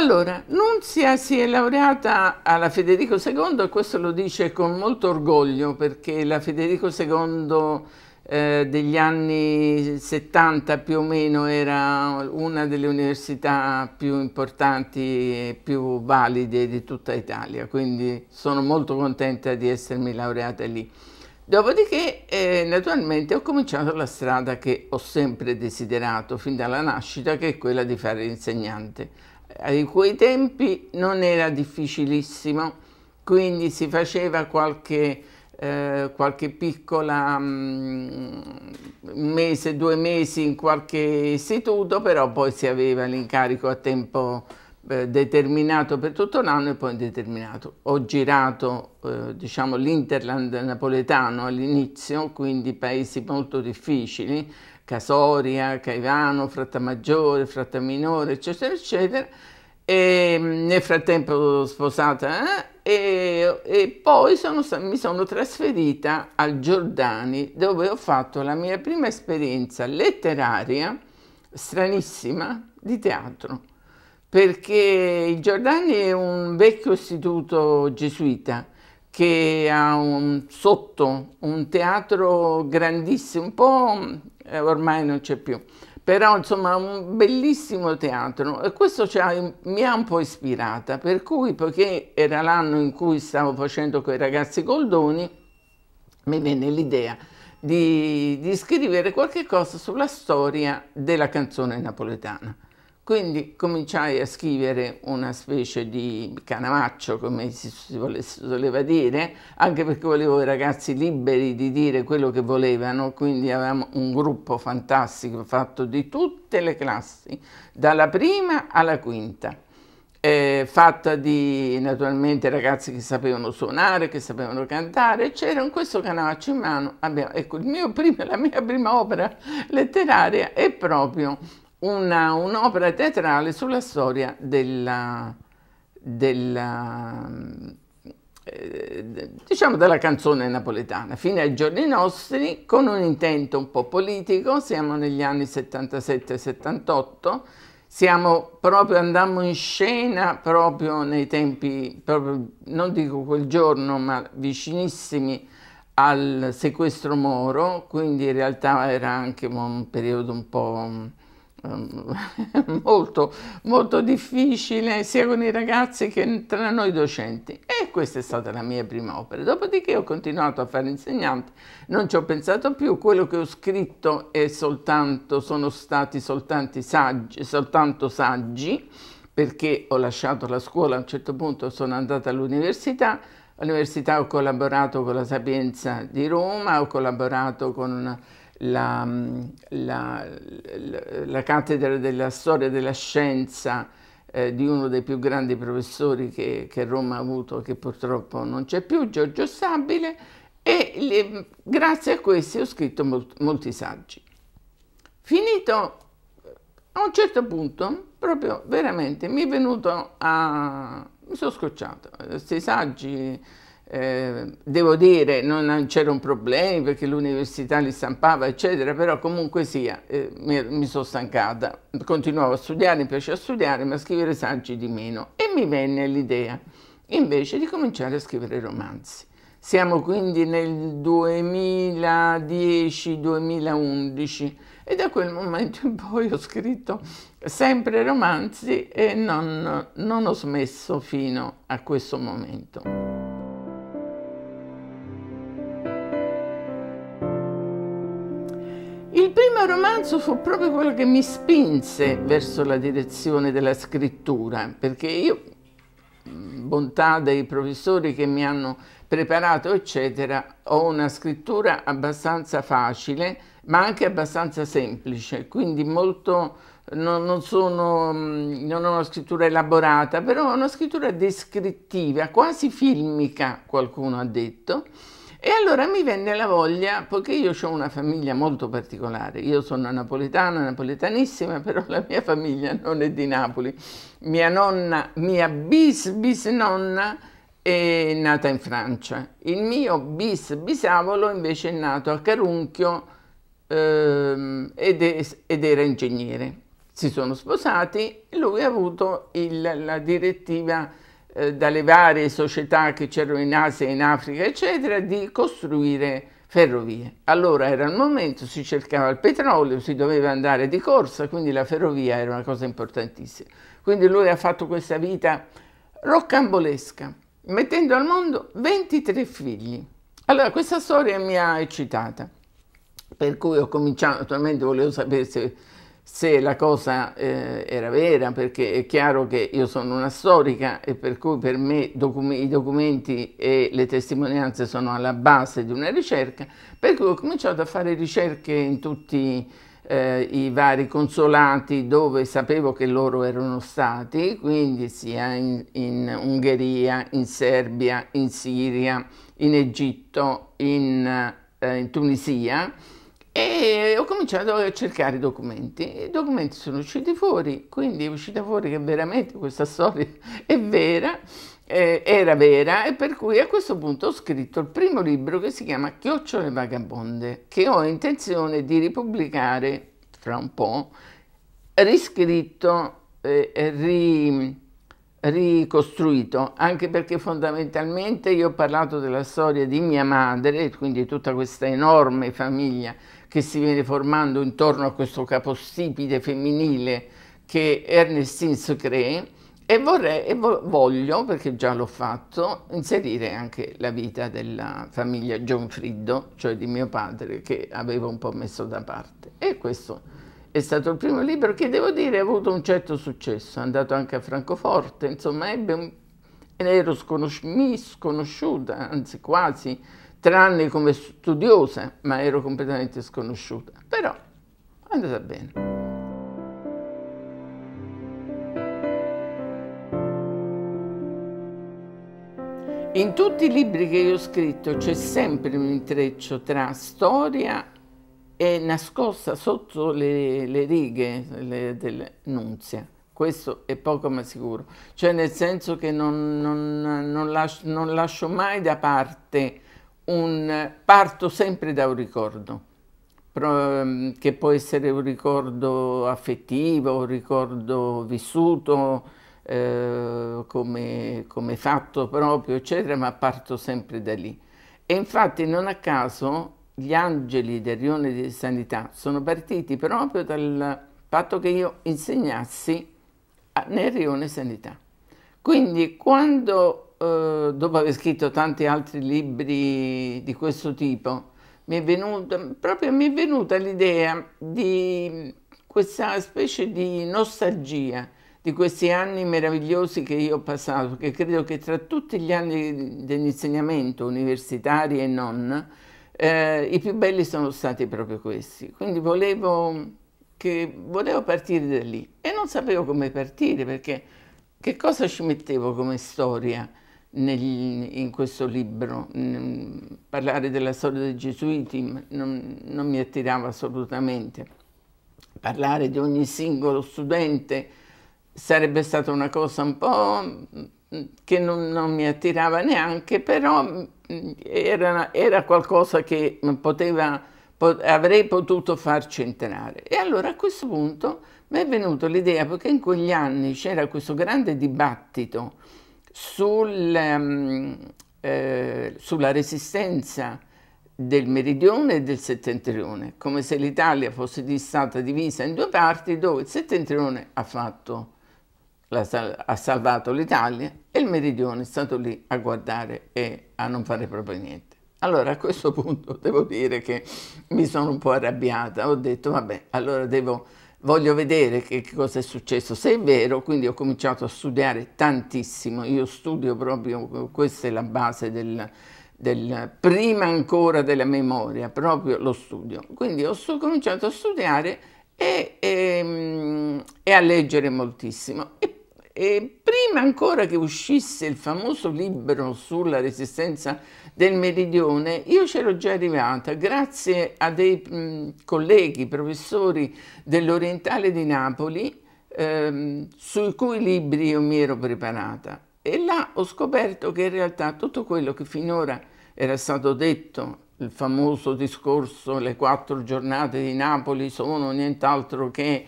Allora, Nunzia si è laureata alla Federico II e questo lo dice con molto orgoglio perché la Federico II eh, degli anni 70 più o meno era una delle università più importanti e più valide di tutta Italia, quindi sono molto contenta di essermi laureata lì. Dopodiché, eh, naturalmente, ho cominciato la strada che ho sempre desiderato fin dalla nascita, che è quella di fare insegnante in quei tempi non era difficilissimo, quindi si faceva qualche, eh, qualche piccola mh, mm, mese, due mesi in qualche istituto, però poi si aveva l'incarico a tempo eh, determinato per tutto l'anno e poi indeterminato. Ho girato eh, diciamo, l'interland napoletano all'inizio, quindi paesi molto difficili, Casoria, Caivano, Fratta Maggiore, Fratta Minore, eccetera, eccetera. E mm, nel frattempo sposata eh, e, e, poi sono, mi sono trasferita al Giordani dove ho fatto la mia prima esperienza letteraria stranissima di teatro perché il Giordani è un vecchio istituto gesuita che ha un, sotto un teatro grandissimo, un po' Eh, ormai non c'è più. Però insomma un bellissimo teatro e questo ha, mi ha un po' ispirata, per cui poiché era l'anno in cui stavo facendo con i ragazzi Goldoni, mi venne l'idea di, di scrivere qualche cosa sulla storia della canzone napoletana. Quindi cominciai a scrivere una specie di canavaccio, come si voleva dire, anche perché volevo i ragazzi liberi di dire quello che volevano, quindi avevamo un gruppo fantastico fatto di tutte le classi, dalla prima alla quinta. Eh, fatta di naturalmente ragazzi che sapevano suonare, che sapevano cantare, c'era in questo canavaccio in mano, abbiamo, ecco, mio primo, la mia prima opera letteraria è proprio una, un'opera teatrale sulla storia della, della, eh, diciamo della canzone napoletana. Fino ai giorni nostri, con un intento un po' politico, siamo negli anni 77-78, siamo proprio, andammo in scena proprio nei tempi, proprio, non dico quel giorno, ma vicinissimi al sequestro Moro, quindi in realtà era anche un periodo un po' Ehm, molto, molto difficile sia con i ragazzi che tra noi docenti e questa è stata la mia prima opera. Dopodiché ho continuato a fare insegnante, non ci ho pensato più, quello che ho scritto è soltanto, sono stati saggi, soltanto saggi perché ho lasciato la scuola a un certo punto sono andata all'università all'università ho collaborato con la Sapienza di Roma ho collaborato con una la, la, la cattedra della storia della scienza eh, di uno dei più grandi professori che, che Roma ha avuto, che purtroppo non c'è più, Giorgio Stabile, e le, grazie a questi ho scritto molt, molti saggi. Finito, a un certo punto, proprio veramente, mi è venuto a... mi sono scocciato, questi saggi eh, devo dire, non c'erano problemi perché l'università li stampava, eccetera, però comunque sia, eh, mi, er-, mi, sono stancata. Continuavo a studiare, mi piaceva studiare, ma scrivere saggi di meno. E mi venne l'idea, invece, di cominciare a scrivere romanzi. Siamo quindi nel 2010-2011 e da quel momento in poi ho scritto sempre romanzi e non, non ho smesso fino a questo momento. primo romanzo fu proprio quello che mi spinse verso la direzione della scrittura, perché io, mm, bontà dei professori che mi hanno preparato, eccetera, ho una scrittura abbastanza facile, ma anche abbastanza semplice, quindi molto, non, non, sono, mm, non ho una scrittura elaborata, però ho una scrittura descrittiva, quasi filmica, qualcuno ha detto, e allora mi venne la voglia, poiché io ho una famiglia molto particolare, io sono napoletana, napoletanissima, però la mia famiglia non è di Napoli. Mia nonna, mia bis bisnonna è nata in Francia. Il mio bis bisavolo invece è nato a Carunchio ehm, ed, è, ed era ingegnere. Si sono sposati e lui ha avuto il, la direttiva eh, dalle varie società che c'erano in Asia, in Africa, eccetera, di costruire ferrovie. Allora era il momento, si cercava il petrolio, si doveva andare di corsa, quindi la ferrovia era una cosa importantissima. Quindi lui ha fatto questa vita roccambolesca, mettendo al mondo 23 figli. Allora, questa storia mi ha eccitata, per cui ho cominciato, naturalmente volevo sapere se se la cosa eh, era vera, perché è chiaro che io sono una storica e per cui per me docu i documenti e le testimonianze sono alla base di una ricerca, per cui ho cominciato a fare ricerche in tutti eh, i vari consolati dove sapevo che loro erano stati, quindi sia in, in Ungheria, in Serbia, in Siria, in Egitto, in, eh, in Tunisia e ho cominciato a cercare i documenti e i documenti sono usciti fuori, quindi è uscita fuori che veramente questa storia è vera, eh, era vera e per cui a questo punto ho scritto il primo libro che si chiama Chiocciole Vagabonde, che ho intenzione di ripubblicare fra un po', riscritto, eh, ri, ricostruito, anche perché fondamentalmente io ho parlato della storia di mia madre, quindi tutta questa enorme famiglia che si viene formando intorno a questo capostipite femminile che è Ernestine Secret e, vorrei, e voglio, perché già l'ho fatto, inserire anche la vita della famiglia Gianfriddo, cioè di mio padre, che avevo un po' messo da parte. E questo è stato il primo libro che, devo dire, ha avuto un certo successo. È andato anche a Francoforte, insomma, ebbe un... ero sconosci- sconosciuta, anzi quasi, tranne come studiosa, ma ero completamente sconosciuta. Però è andata bene. In tutti i libri che io ho scritto c'è sempre un intreccio tra storia e nascosta sotto le, le righe le, del Nunzia. Questo è poco ma sicuro. Cioè nel senso che non, non, non, lascio, non lascio mai da parte un, parto sempre da un ricordo, mm, che può essere un ricordo affettivo, un ricordo vissuto, eh, come, come, fatto proprio, eccetera, ma parto sempre da lì. E infatti non a caso gli angeli del rione di sanità sono partiti proprio dal fatto che io insegnassi nel rione sanità. Quindi quando eh, dopo aver scritto tanti altri libri di questo tipo, mi è venuta, proprio mi è venuta l'idea di questa specie di nostalgia di questi anni meravigliosi che io ho passato, che credo che tra tutti gli anni dell'insegnamento universitari e non, eh, i più belli sono stati proprio questi. Quindi volevo, che, volevo partire da lì e non sapevo come partire perché che cosa ci mettevo come storia? nel, in questo libro. Parlare della storia dei gesuiti non, non mi attirava assolutamente. Parlare di ogni singolo studente sarebbe stata una cosa un po' che non, non, mi attirava neanche, però era, era qualcosa che poteva, pot, avrei potuto farci entrare. E allora a questo punto mi è venuta l'idea, perché in quegli anni c'era questo grande dibattito sul, ehm, eh, sulla resistenza del meridione e del settentrione, come se l'Italia fosse stata divisa in due parti dove il settentrione ha, fatto, ha salvato l'Italia e il meridione è stato lì a guardare e a non fare proprio niente. Allora a questo punto devo dire che mi sono un po' arrabbiata, ho detto vabbè, allora devo voglio vedere che, che, cosa è successo. Se è vero, quindi ho cominciato a studiare tantissimo, io studio proprio, questa è la base del, del prima ancora della memoria, proprio lo studio. Quindi ho cominciato a studiare e, e, ehm, e a leggere moltissimo. E e prima ancora che uscisse il famoso libro sulla resistenza del meridione, io c'ero già arrivata grazie a dei mh, colleghi professori dell'Orientale di Napoli ehm, sui cui libri io mi ero preparata. E là ho scoperto che in realtà tutto quello che finora era stato detto il famoso discorso le quattro giornate di Napoli sono nient'altro che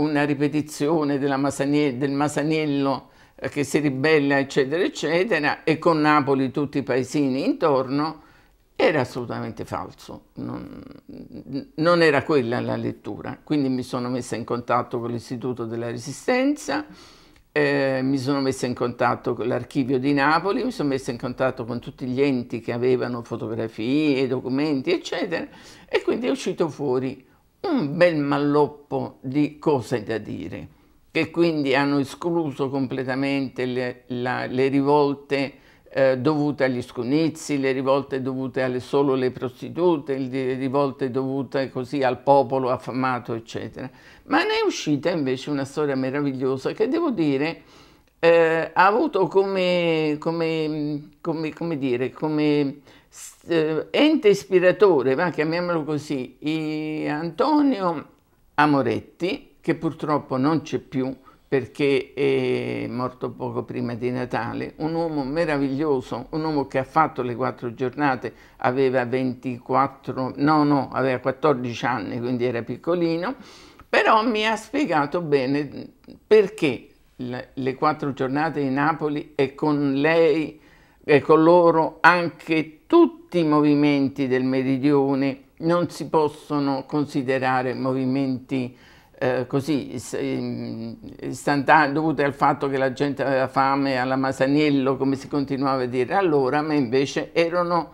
una ripetizione Masanie, del Masaniello eh, che si ribella, eccetera, eccetera, e con Napoli tutti i paesini intorno, era assolutamente falso. Non, non era quella la lettura. Quindi mi sono messa in contatto con l'Istituto della Resistenza, eh, mi sono messa in contatto con l'archivio di Napoli, mi sono messa in contatto con tutti gli enti che avevano fotografie, documenti, eccetera, e quindi è uscito fuori un bel malloppo di cose da dire, che quindi hanno escluso completamente le, la, le rivolte eh, dovute agli scunizi, le rivolte dovute alle, solo alle prostitute, le rivolte dovute così al popolo affamato, eccetera. Ma ne è uscita invece una storia meravigliosa che devo dire eh, ha avuto come, come, come, come dire, come eh, ente ispiratore, ma chiamiamolo così, Antonio Amoretti, che purtroppo non c'è più perché è morto poco prima di Natale, un uomo meraviglioso, un uomo che ha fatto le quattro giornate, aveva 24, no no, aveva 14 anni, quindi era piccolino, però mi ha spiegato bene perché le quattro giornate di Napoli e con lei e con loro anche tutti i movimenti del meridione non si possono considerare movimenti eh, così ehm, istantanei dovuti al fatto che la gente aveva fame, alla Masaniello, come si continuava a dire allora, ma invece erano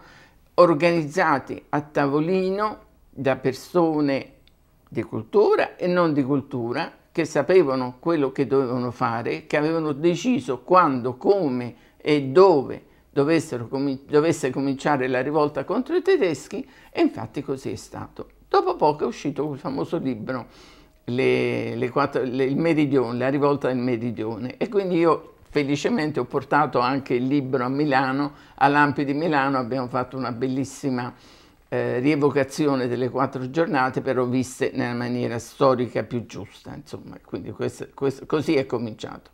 organizzati a tavolino da persone di cultura e non di cultura che sapevano quello che dovevano fare, che avevano deciso quando, come e dove com dovesse cominciare la rivolta contro i tedeschi e infatti così è stato. Dopo poco è uscito quel famoso libro, le, le quattro, le, il Meridione, la rivolta del Meridione e quindi io felicemente ho portato anche il libro a Milano, all'Ampi di Milano abbiamo fatto una bellissima eh, rievocazione delle quattro giornate, però viste nella maniera storica più giusta, insomma, quindi questo, questo, così è cominciato.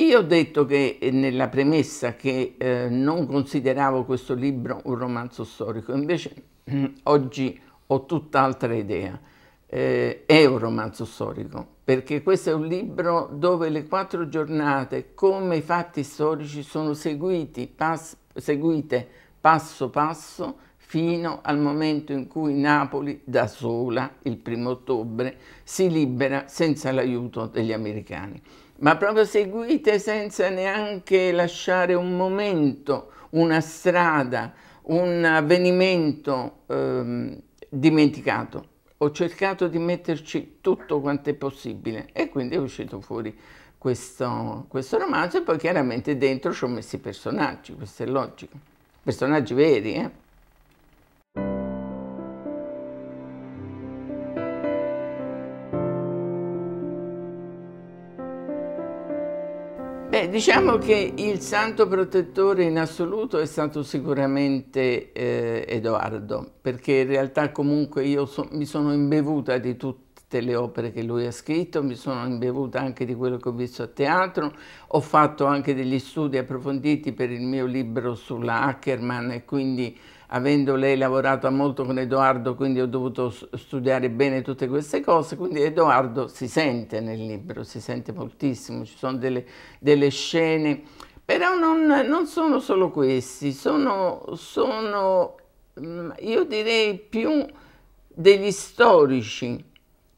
Io ho detto che eh, nella premessa che eh, non consideravo questo libro un romanzo storico, invece mm, oggi ho tutt'altra idea. Eh, è un romanzo storico, perché questo è un libro dove le quattro giornate, come i fatti storici, sono seguiti, pas seguite passo passo fino al momento in cui Napoli da sola, il primo ottobre, si libera senza l'aiuto degli americani ma proprio seguite senza neanche lasciare un momento, una strada, un avvenimento ehm, dimenticato. Ho cercato di metterci tutto quanto è possibile e quindi è uscito fuori questo, questo romanzo e poi chiaramente dentro ci ho messo i personaggi, questo è logico, personaggi veri, eh? Beh, diciamo che il santo protettore in assoluto è stato sicuramente eh, Edoardo, perché in realtà comunque io so, mi sono imbevuta di tutte le opere che lui ha scritto, mi sono imbevuta anche di quello che ho visto a teatro, ho fatto anche degli studi approfonditi per il mio libro sulla Ackerman e quindi avendo lei lavorato molto con Edoardo, quindi ho dovuto studiare bene tutte queste cose, quindi Edoardo si sente nel libro, si sente moltissimo, ci sono delle, delle scene, però non, non, sono solo questi, sono, sono mm, io direi più degli storici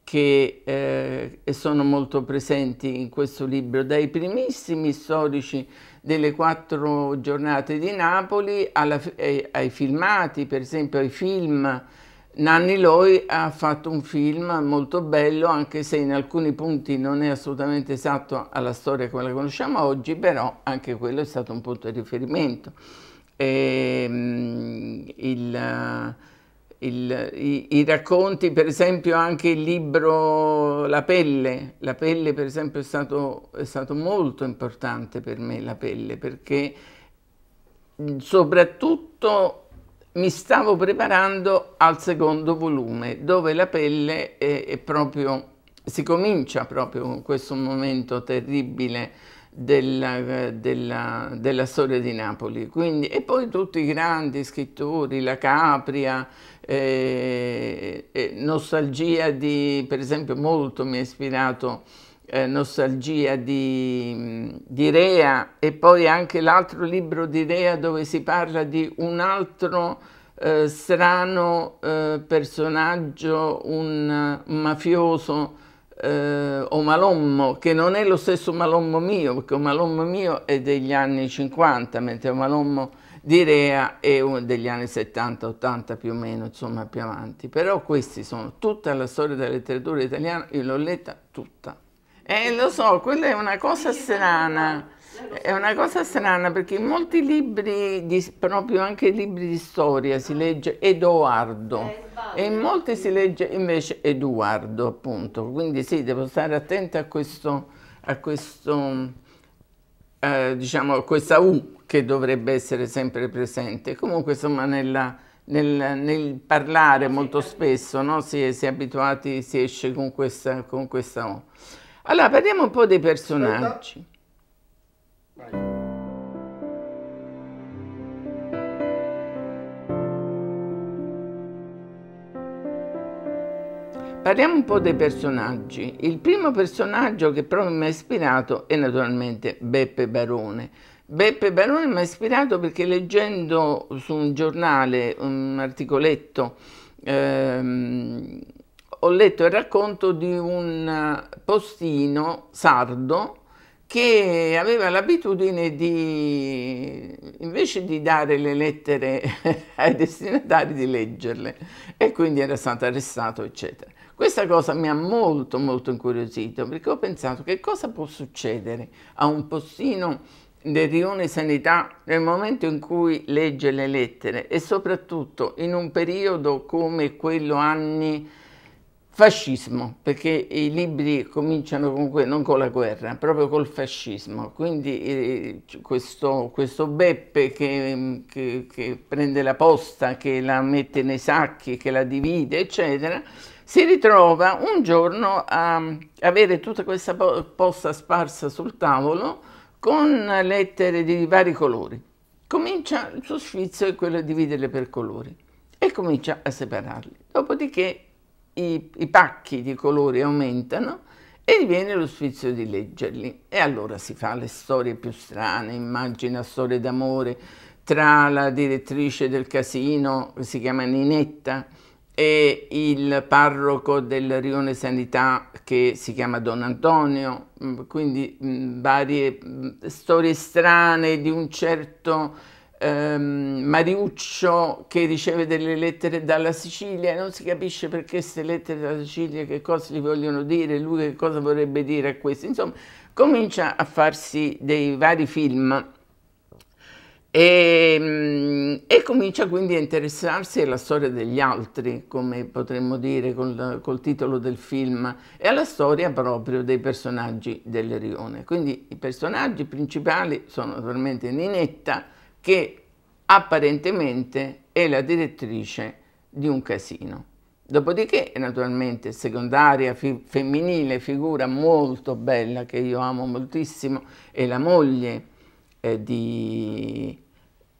che eh, sono molto presenti in questo libro, dai primissimi storici delle quattro giornate di Napoli alla, ai, eh, ai, filmati, per esempio ai film. Nanni Loi ha fatto un film molto bello, anche se in alcuni punti non è assolutamente esatto alla storia come la conosciamo oggi, però anche quello è stato un punto di riferimento. E, ehm, il, il, i, i, racconti, per esempio anche il libro La pelle, la pelle per esempio è stato, è stato molto importante per me, la pelle, perché mm, soprattutto mi stavo preparando al secondo volume, dove la pelle è, è proprio, si comincia proprio con questo momento terribile della, della, della, storia di Napoli. Quindi, e poi tutti i grandi scrittori, la Capria, eh, eh, nostalgia di, per esempio, molto mi ha ispirato eh, nostalgia di, di, Rea e poi anche l'altro libro di Rea dove si parla di un altro eh, strano eh, personaggio, un mafioso eh, o Malommo, che non è lo stesso Malommo mio, perché un Malommo mio è degli anni 50, mentre un Malommo di Rea è degli anni 70-80 più o meno, insomma più avanti. Però questi sono tutta la storia della letteratura italiana, io l'ho letta tutta. E eh, lo so, quella è una cosa strana. Eh, è una cosa strana perché in molti libri, di, proprio anche i libri di storia, si legge Edoardo eh, e in molti si legge invece Eduardo, appunto. Quindi sì, devo stare attenta a questo, a questo eh, diciamo, a questa U che dovrebbe essere sempre presente. Comunque, insomma, nella, nel, nel, parlare molto spesso no? si, è, si, è, abituati, si esce con questa, con questa O. Allora, parliamo un po' dei personaggi. Parliamo un po' dei personaggi. Il primo personaggio che proprio mi ha ispirato è naturalmente Beppe Barone. Beppe Barone mi ha ispirato perché leggendo su un giornale un articoletto ehm, ho letto il racconto di un postino sardo che aveva l'abitudine di, invece di dare le lettere ai destinatari, di leggerle e quindi era stato arrestato, eccetera. Questa cosa mi ha molto, molto incuriosito perché ho pensato che cosa può succedere a un postino del rione sanità nel momento in cui legge le lettere e soprattutto in un periodo come quello anni fascismo, perché i libri cominciano con quello, non con la guerra, proprio col fascismo. Quindi eh, questo, questo, Beppe che, mm, che, che, prende la posta, che la mette nei sacchi, che la divide, eccetera, si ritrova un giorno a mm, avere tutta questa posta sparsa sul tavolo con lettere di vari colori. Comincia il suo sfizio è quello di dividerle per colori e comincia a separarle. Dopodiché i, i pacchi di colori aumentano e gli viene lo sfizio di leggerli. E allora si fa le storie più strane, immagina storie d'amore tra la direttrice del casino, che si chiama Ninetta, e il parroco del rione Sanità che si chiama Don Antonio, mm, quindi mh, mm, varie mh, mm, storie strane di un certo ehm, Mariuccio che riceve delle lettere dalla Sicilia, e non si capisce perché queste lettere dalla Sicilia che cosa gli vogliono dire, lui che cosa vorrebbe dire a questo, insomma comincia a farsi dei vari film e, ehm, e, comincia quindi a interessarsi alla storia degli altri, come potremmo dire col, col, titolo del film, e alla storia proprio dei personaggi del Rione. Quindi i personaggi principali sono naturalmente Ninetta, che apparentemente è la direttrice di un casino. Dopodiché, naturalmente, secondaria fi- femminile, figura molto bella che io amo moltissimo, è la moglie eh, di,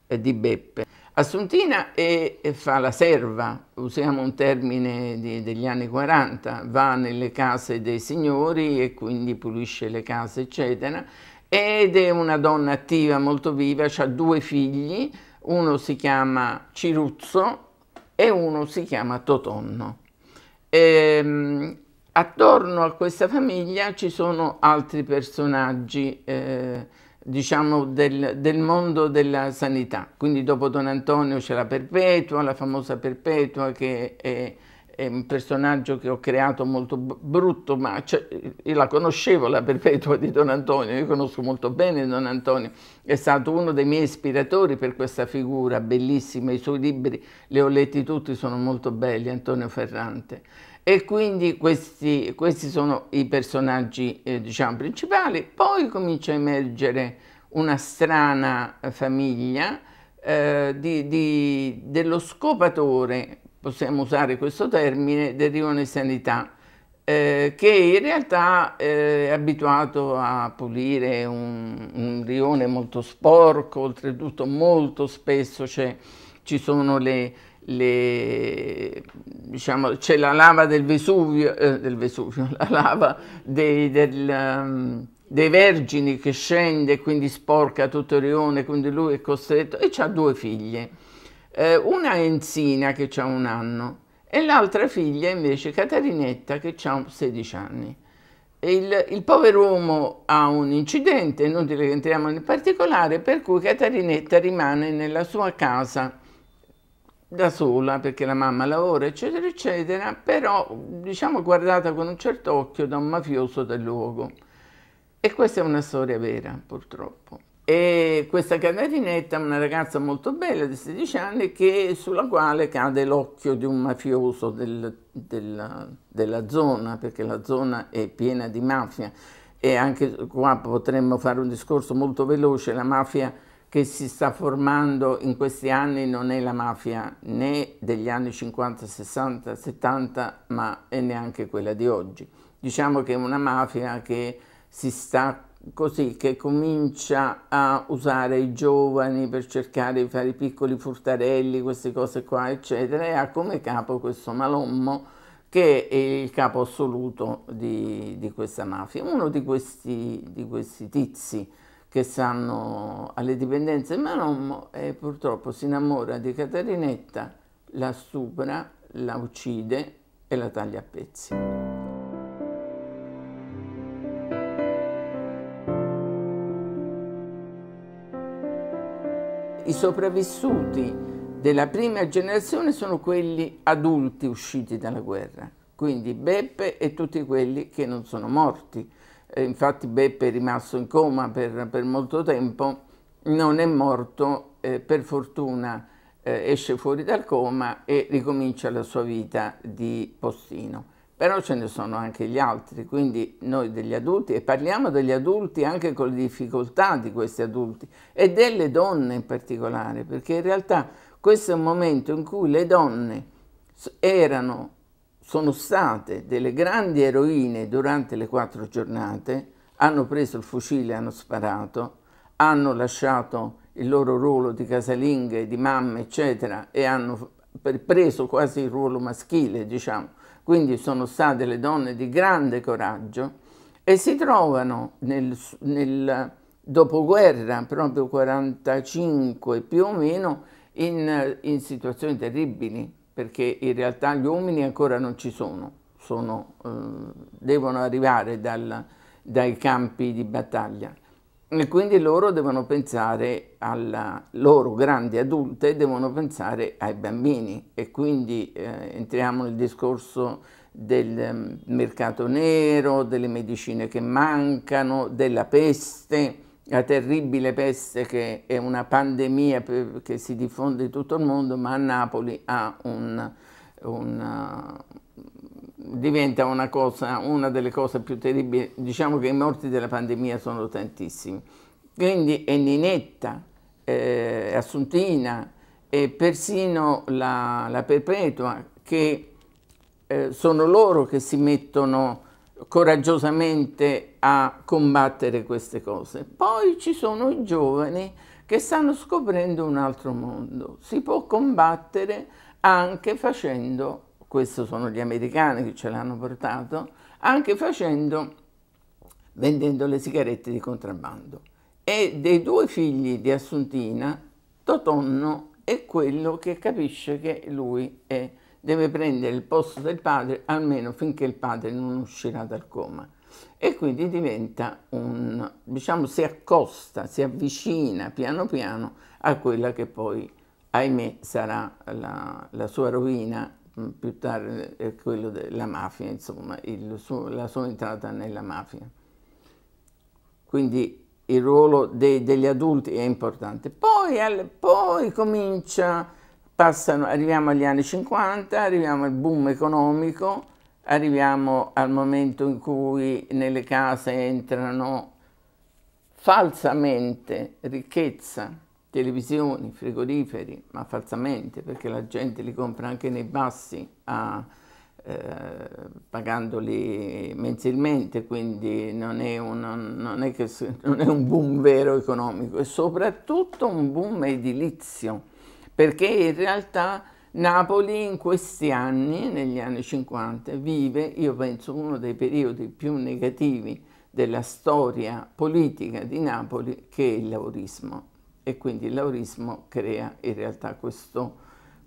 eh, di, Beppe. Assuntina è, è fa la serva, usiamo un termine di, degli anni 40, va nelle case dei signori e quindi pulisce le case, eccetera ed è una donna attiva, molto viva, ha due figli, uno si chiama Ciruzzo e uno si chiama Totonno. E, ehm, attorno a questa famiglia ci sono altri personaggi, eh, diciamo, del, del, mondo della sanità. Quindi dopo Don Antonio c'è la Perpetua, la famosa Perpetua che è è un personaggio che ho creato molto brutto, ma io la conoscevo la perpetua di Don Antonio, io conosco molto bene Don Antonio, è stato uno dei miei ispiratori per questa figura, bellissima, i suoi libri li ho letti tutti, sono molto belli, Antonio Ferrante. E quindi questi, questi sono i personaggi eh, diciamo, principali. Poi comincia a emergere una strana famiglia eh, di, di, dello scopatore possiamo usare questo termine, derivano in sanità, eh, che in realtà eh, è abituato a pulire un, un, rione molto sporco, oltretutto molto spesso c'è, ci sono le, le, diciamo, c'è la lava del Vesuvio, eh, del Vesuvio la lava dei, del, um, dei vergini che scende, e quindi sporca tutto il rione, quindi lui è costretto e ha due figlie eh, una Enzina che ha un anno e l'altra figlia invece Catarinetta che ha 16 anni. Il, il pover'uomo ha un incidente, inutile che entriamo nel particolare, per cui Catarinetta rimane nella sua casa da sola perché la mamma lavora, eccetera, eccetera, però diciamo guardata con un certo occhio da un mafioso del luogo. E questa è una storia vera, purtroppo. E questa Caterinetta è una ragazza molto bella di 16 anni che, sulla quale cade l'occhio di un mafioso del, della, della zona, perché la zona è piena di mafia e anche qua potremmo fare un discorso molto veloce, la mafia che si sta formando in questi anni non è la mafia né degli anni 50, 60, 70, ma è neanche quella di oggi. Diciamo che è una mafia che si sta così che comincia a usare i giovani per cercare di fare i piccoli furtarelli, queste cose qua, eccetera, e ha come capo questo Malommo che è il capo assoluto di, di questa mafia, uno di questi, di questi, tizi che stanno alle dipendenze di Malommo e eh, purtroppo si innamora di Catarinetta, la stupra, la uccide e la taglia a pezzi. i sopravvissuti della prima generazione sono quelli adulti usciti dalla guerra, quindi Beppe e tutti quelli che non sono morti. Eh, infatti Beppe è rimasto in coma per, per molto tempo, non è morto, eh, per fortuna eh, esce fuori dal coma e ricomincia la sua vita di postino però ce ne sono anche gli altri, quindi noi degli adulti, e parliamo degli adulti anche con le difficoltà di questi adulti e delle donne in particolare, perché in realtà questo è un momento in cui le donne erano, sono state delle grandi eroine durante le quattro giornate, hanno preso il fucile, hanno sparato, hanno lasciato il loro ruolo di casalinghe, di mamme, eccetera, e hanno preso quasi il ruolo maschile, diciamo quindi sono state le donne di grande coraggio, e si trovano nel, nel dopoguerra, proprio 45 più o meno, in, in, situazioni terribili, perché in realtà gli uomini ancora non ci sono, sono eh, devono arrivare dal, dai campi di battaglia. E quindi loro devono pensare alla loro grandi adulte, devono pensare ai bambini e quindi eh, entriamo nel discorso del mm, mercato nero, delle medicine che mancano, della peste, la terribile peste che è una pandemia che si diffonde in tutto il mondo, ma a Napoli ha un, un diventa una, cosa, una delle cose più terribili, diciamo che i morti della pandemia sono tantissimi. Quindi è Ninetta, eh, Assuntina e persino la, la Perpetua che eh, sono loro che si mettono coraggiosamente a combattere queste cose. Poi ci sono i giovani che stanno scoprendo un altro mondo. Si può combattere anche facendo questo sono gli americani che ce l'hanno portato, anche facendo, vendendo le sigarette di contrabbando. E dei due figli di Assuntina, Totonno è quello che capisce che lui è, deve prendere il posto del padre, almeno finché il padre non uscirà dal coma. E quindi diventa un, diciamo, si accosta, si avvicina piano piano a quella che poi, ahimè, sarà la, la sua rovina più tardi è quello della mafia, insomma, suo, la sua entrata nella mafia. Quindi il ruolo de, degli adulti è importante. Poi, al, poi comincia, passano, arriviamo agli anni 50, arriviamo al boom economico, arriviamo al momento in cui nelle case entrano falsamente ricchezza televisioni, frigoriferi, ma falsamente perché la gente li compra anche nei bassi a, eh, pagandoli mensilmente, quindi non è, un, non, è che, non è un boom vero economico, è soprattutto un boom edilizio, perché in realtà Napoli in questi anni, negli anni 50, vive, io penso, uno dei periodi più negativi della storia politica di Napoli, che è il laurismo e quindi il l'aurismo crea in realtà questo,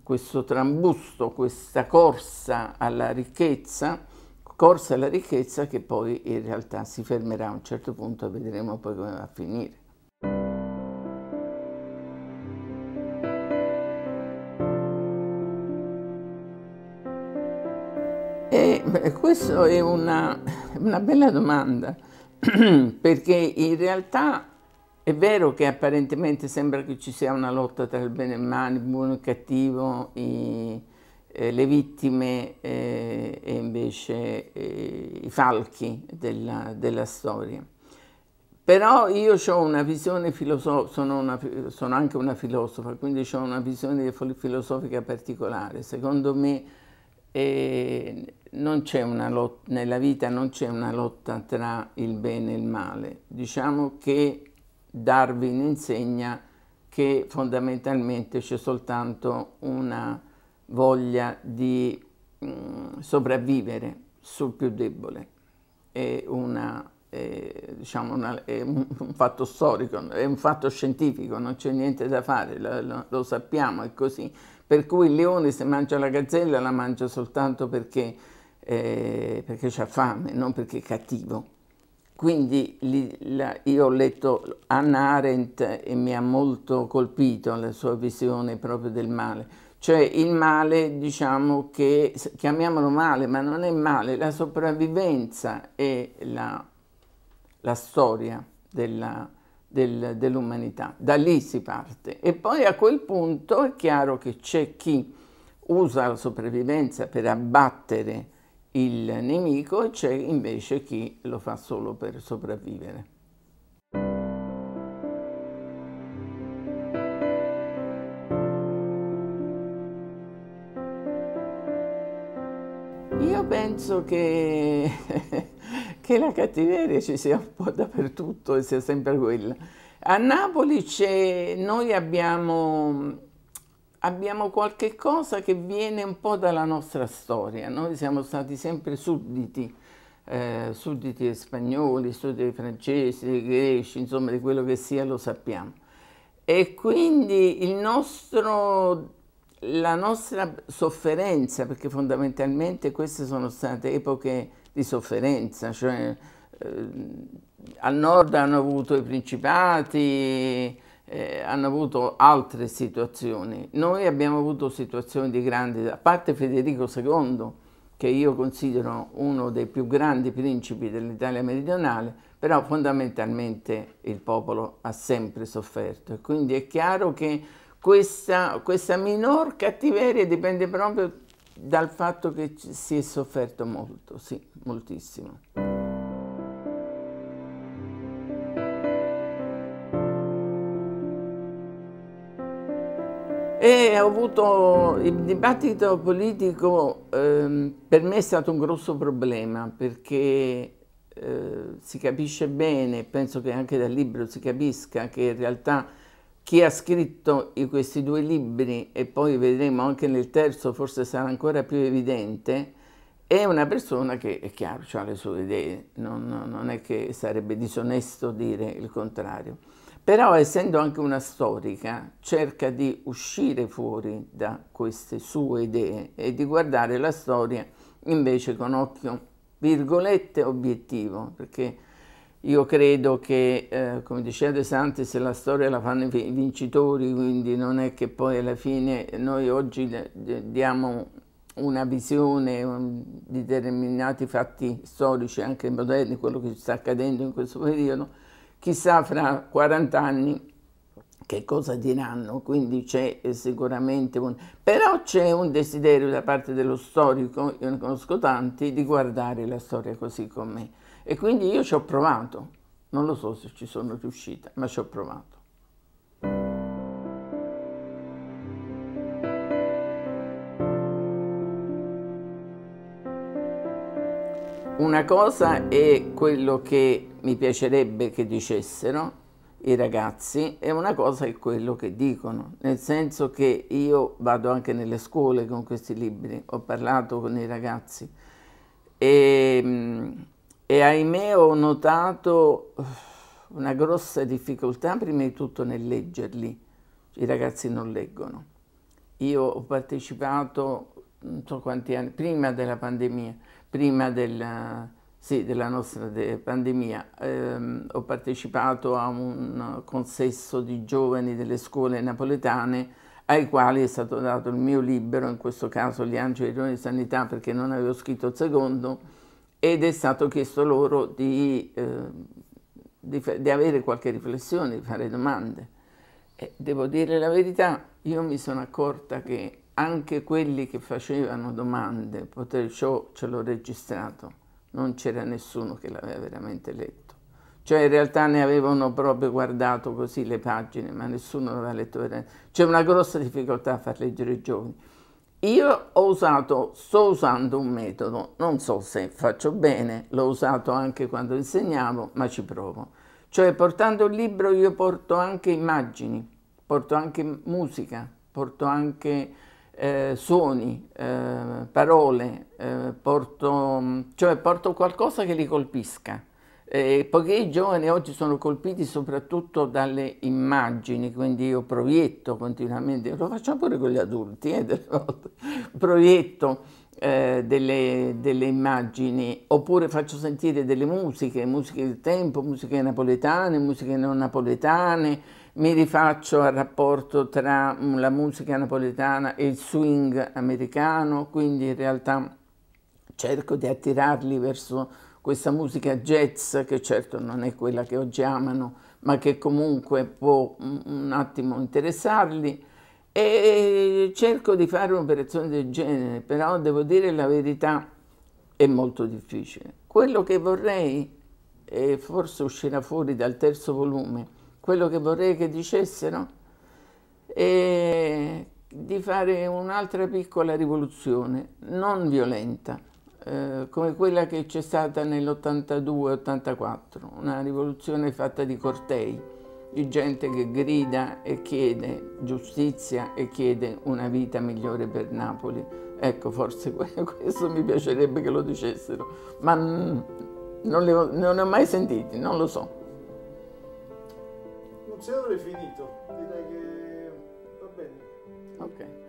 questo trambusto, questa corsa alla ricchezza, corsa alla ricchezza che poi in realtà si fermerà a un certo punto e vedremo poi come va a finire. E questa è una, una bella domanda, perché in realtà è vero che apparentemente sembra che ci sia una lotta tra il bene e il male, il buono e il cattivo, i, eh, le vittime eh, e invece eh, i falchi della, della, storia. Però io ho una visione filosofica, sono, sono, anche una filosofa, quindi ho una visione filosofica particolare. Secondo me eh, lotta, nella vita non c'è una lotta tra il bene e il male. Diciamo che Darwin insegna che fondamentalmente c'è soltanto una voglia di mh, mm, sopravvivere sul più debole. È, una, è, diciamo una, è un, fatto storico, è un fatto scientifico, non c'è niente da fare, lo, lo sappiamo, è così. Per cui il leone se mangia la gazzella la mangia soltanto perché, eh, perché ha fame, non perché è cattivo. Quindi io ho letto Anna Arendt e mi ha molto colpito la sua visione proprio del male. Cioè il male, diciamo che, chiamiamolo male, ma non è male, la sopravvivenza è la, la storia della, del, dell'umanità. Da lì si parte. E poi a quel punto è chiaro che c'è chi usa la sopravvivenza per abbattere il nemico e c'è invece chi lo fa solo per sopravvivere. Io penso che, che la cattiveria ci sia un po' dappertutto e sia sempre quella. A Napoli noi abbiamo abbiamo qualche cosa che viene un po' dalla nostra storia, noi siamo stati sempre sudditi, eh, sudditi spagnoli, sudditi francesi, greci, insomma di quello che sia lo sappiamo. E quindi nostro, la nostra sofferenza, perché fondamentalmente queste sono state epoche di sofferenza, cioè eh, al nord hanno avuto i principati, eh, hanno avuto altre situazioni. Noi abbiamo avuto situazioni di grandi, a parte Federico II, che io considero uno dei più grandi principi dell'Italia meridionale, però fondamentalmente il popolo ha sempre sofferto e quindi è chiaro che questa, questa minor cattiveria dipende proprio dal fatto che si è sofferto molto, sì, moltissimo. E ho avuto il dibattito politico, eh, per me è stato un grosso problema perché eh, si capisce bene, penso che anche dal libro si capisca che in realtà chi ha scritto questi due libri e poi vedremo anche nel terzo forse sarà ancora più evidente, è una persona che è chiaro, ha le sue idee, non, non è che sarebbe disonesto dire il contrario. Però essendo anche una storica cerca di uscire fuori da queste sue idee e di guardare la storia invece con occhio virgolette obiettivo, perché io credo che, eh, come diceva De Santis, la storia la fanno i vincitori, quindi non è che poi alla fine noi oggi diamo una visione un, di determinati fatti storici, anche moderni, quello che sta accadendo in questo periodo, Chissà fra 40 anni che cosa diranno, quindi c'è eh, sicuramente un... però c'è un desiderio da parte dello storico, io ne conosco tanti, di guardare la storia così com'è. E quindi io ci ho provato, non lo so se ci sono riuscita, ma ci ho provato. Una cosa è quello che mi piacerebbe che dicessero i ragazzi e una cosa è quello che dicono, nel senso che io vado anche nelle scuole con questi libri, ho parlato con i ragazzi e, ehm, e ahimè ho notato una grossa difficoltà prima di tutto nel leggerli, i ragazzi non leggono. Io ho partecipato non so quanti anni, prima della pandemia, prima della, sì, della nostra de pandemia. Eh, ho partecipato a un consesso di giovani delle scuole napoletane ai quali è stato dato il mio libro, in questo caso Gli Angeli di Sanità perché non avevo scritto il secondo, ed è stato chiesto loro di, eh, di, di avere qualche riflessione, di fare domande. E devo dire la verità, io mi sono accorta che anche quelli che facevano domande, poter ciò ce l'ho registrato, non c'era nessuno che l'aveva veramente letto. Cioè in realtà ne avevano proprio guardato così le pagine, ma nessuno l'aveva letto veramente. C'è una grossa difficoltà a far leggere i giovani. Io ho usato, sto usando un metodo, non so se faccio bene, l'ho usato anche quando insegnavo, ma ci provo. Cioè portando il libro io porto anche immagini, porto anche musica, porto anche eh, suoni, eh, parole, eh, porto, mm, cioè porto qualcosa che li colpisca. Eh, poiché i giovani oggi sono colpiti soprattutto dalle immagini, quindi io proietto continuamente, lo facciamo pure con gli adulti, eh, proietto eh, delle, delle, immagini, oppure faccio sentire delle musiche, musiche del tempo, musiche napoletane, musiche non napoletane, mi rifaccio al rapporto tra mm, la musica napoletana e il swing americano, quindi in realtà cerco di attirarli verso questa musica jazz che certo non è quella che oggi amano, ma che comunque può mm, un attimo interessarli e cerco di fare un'operazione del genere, però devo dire la verità è molto difficile. Quello che vorrei, e forse uscirà fuori dal terzo volume, quello che vorrei che dicessero e di fare un'altra piccola rivoluzione, non violenta, eh, come quella che c'è stata nell'82-84, una rivoluzione fatta di cortei, di gente che grida e chiede giustizia e chiede una vita migliore per Napoli. Ecco, forse questo mi piacerebbe che lo dicessero, ma non, le, non ne ho mai sentiti, non lo so se avrei finito direi che va bene ok